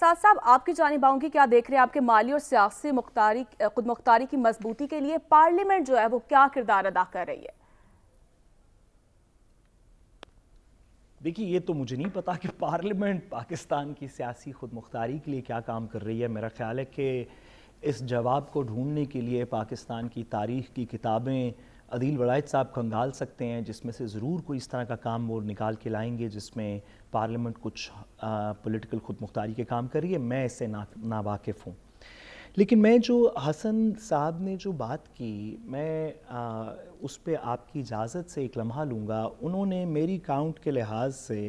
साथ साहब आपकी जानब आऊँगी क्या देख रहे हैं आपके माली और सियासी मुख्तारी खुद मुख्तारी की मजबूती के लिए पार्लियामेंट जो है वो क्या किरदार अदा कर रही है देखिए ये तो मुझे नहीं पता कि पार्लियामेंट पाकिस्तान की सियासी खुद मुख्तारी के लिए क्या काम कर रही है मेरा ख्याल है कि इस जवाब को ढूंढने के लिए पाकिस्तान की तारीख की किताबें अदील वड़ायत साहब खंगाल सकते हैं जिसमें से ज़रूर कोई इस तरह का काम वो निकाल के लाएंगे जिसमें पार्लियामेंट कुछ पॉलिटिकल ख़ुद मुख्तारी के काम कर रही है मैं इससे ना नावाकिफ़ हूँ लेकिन मैं जो हसन साहब ने जो बात की मैं आ, उस पर आपकी इजाज़त से एक लम्हा लूँगा उन्होंने मेरी काउंट के लिहाज से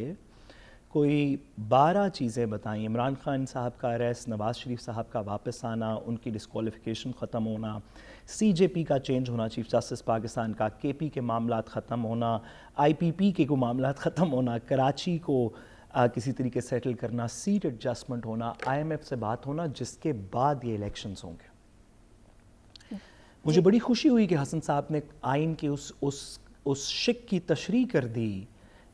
कोई बारह चीज़ें बताई इमरान खान साहब का अरेस्ट नवाज़ शरीफ साहब का वापस आना उनकी डिसकॉलीफिकेशन ख़त्म होना सी जे पी का चेंज होना चीफ जस्टिस पाकिस्तान का के पी के मामला ख़त्म होना आई पी पी के को मामला ख़त्म होना कराची को आ, किसी तरीके सेटल करना सीट एडजस्टमेंट होना आई एम एफ से बात होना जिसके बाद ये इलेक्शंस होंगे मुझे बड़ी खुशी हुई कि हसन साहब ने आइन की उस उस उस शिक की तशरी कर दी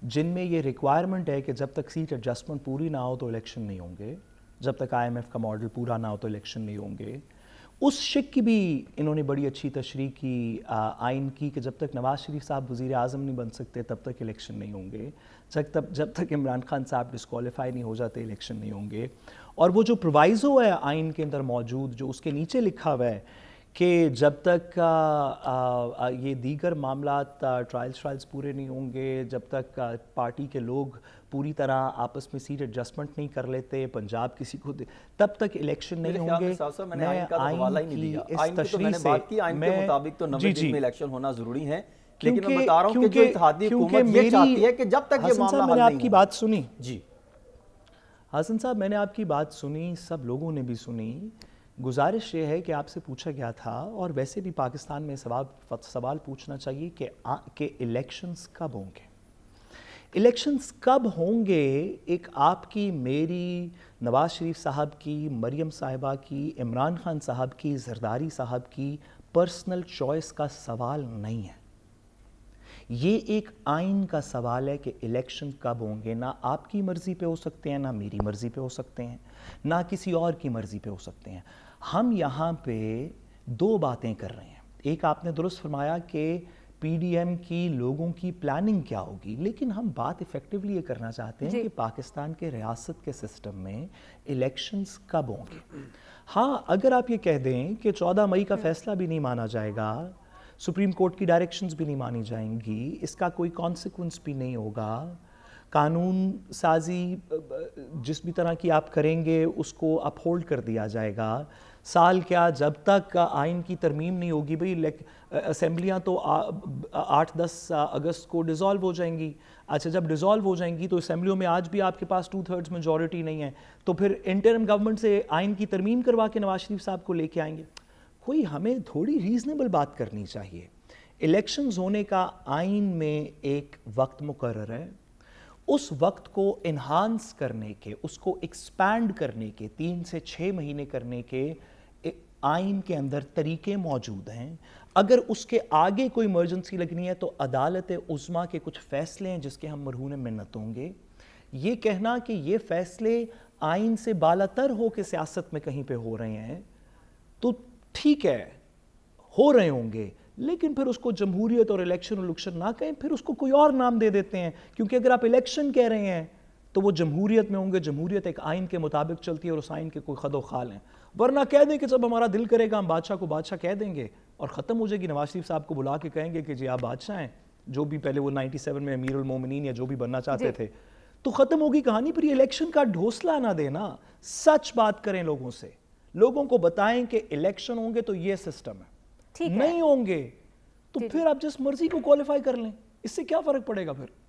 जिनमें ये रिक्वायरमेंट है कि जब तक सीट एडजस्टमेंट पूरी ना हो तो इलेक्शन नहीं होंगे जब तक आईएमएफ का मॉडल पूरा ना हो तो इलेक्शन नहीं होंगे उस शिक की भी इन्होंने बड़ी अच्छी तशरी की आइन की कि जब तक नवाज़ शरीफ साहब वज़ी अजम नहीं बन सकते तब तक इलेक्शन नहीं होंगे जब तक जब तक इमरान खान साहब डिसकॉलीफाई नहीं हो जाते इलेक्शन नहीं होंगे और वो जो प्रोवाइज़ो है आइन के अंदर मौजूद जो उसके नीचे लिखा हुआ है कि जब तक आ, आ, ये दीगर मामला ट्रायल्स ट्रायल्स पूरे नहीं होंगे जब तक आ, पार्टी के लोग पूरी तरह आपस में सीट एडजस्टमेंट नहीं कर लेते पंजाब किसी को तब तक इलेक्शन नहीं होंगे मैंने इलेक्शन तो तो तो होना जरूरी है लेकिन मैं बता रहा हूं कि जो चाहती है कि जब तक ये मामला मैंने आपकी बात सुनी जी हासन साहब मैंने आपकी बात सुनी सब लोगों ने भी सुनी गुजारिश ये है कि आपसे पूछा गया था और वैसे भी पाकिस्तान में सवाल सवाल पूछना चाहिए कि के इलेक्शंस कब होंगे इलेक्शंस कब होंगे एक आपकी मेरी नवाज़ शरीफ साहब की मरियम साहिबा की इमरान खान साहब की जरदारी साहब की पर्सनल चॉइस का सवाल नहीं है ये एक आइन का सवाल है कि इलेक्शन कब होंगे ना आपकी मर्ज़ी पे हो सकते हैं ना मेरी मर्ज़ी पे हो सकते हैं ना किसी और की मर्ज़ी पे हो सकते हैं हम यहाँ पे दो बातें कर रहे हैं एक आपने दुरुस्त फरमाया कि पीडीएम की लोगों की प्लानिंग क्या होगी लेकिन हम बात इफ़ेक्टिवली ये करना चाहते हैं कि पाकिस्तान के रियासत के सिस्टम में इलेक्शंस कब होंगे हाँ अगर आप ये कह दें कि 14 मई का हम्म। फैसला भी नहीं माना जाएगा सुप्रीम कोर्ट की डायरेक्शंस भी नहीं मानी जाएंगी इसका कोई कॉन्सिक्वेंस भी नहीं होगा कानून साजी जिस भी तरह की आप करेंगे उसको अपहोल्ड कर दिया जाएगा साल क्या जब तक आइन की तरमीम नहीं होगी भाई असम्बलियाँ तो आठ दस अगस्त को डिज़ोल्व हो जाएंगी अच्छा जब डिज़ोल्व हो जाएंगी तो असम्बलियों में आज भी आपके पास टू थर्ड्स मेजोरिटी नहीं है तो फिर इंटरम गवर्नमेंट से आइन की तरमीम करवा के नवाज शरीफ साहब को लेके आएंगे कोई हमें थोड़ी रीज़नेबल बात करनी चाहिए इलेक्शन होने का आइन में एक वक्त मुकर है उस वक्त को इन्हांस करने के उसको एक्सपैंड करने के तीन से छः महीने करने के आइन के अंदर तरीके मौजूद हैं अगर उसके आगे कोई इमरजेंसी लगनी है तो अदालत उज़मा के कुछ फ़ैसले हैं जिसके हम मरहून मिन्नत होंगे ये कहना कि ये फ़ैसले आइन से बालातर हो के सियासत में कहीं पे हो रहे हैं तो ठीक है हो रहे होंगे लेकिन फिर उसको जमहूरियत और इलेक्शन उलेक्शन ना कहें फिर उसको कोई और नाम दे देते हैं क्योंकि अगर आप इलेक्शन कह रहे हैं तो वो जमहूरियत में होंगे जमहूरियत एक आइन के मुताबिक चलती है और उस आइन के कोई खदो खाल हैं वरना कह दें कि जब हमारा दिल करेगा हम बादशाह को बादशाह कह देंगे और ख़त्म हो जाएगी नवाज शरीफ साहब को बुला के कहेंगे कि जी आप बादशाह हैं जो भी पहले वो सेवन में अमीर उलमोमिन या जो भी बनना चाहते थे तो ख़त्म होगी कहानी पर इलेक्शन का ढोसला ना देना सच बात करें लोगों से लोगों को बताएं कि इलेक्शन होंगे तो ये सिस्टम है नहीं होंगे तो फिर आप जिस मर्जी को क्वालिफाई कर लें इससे क्या फर्क पड़ेगा फिर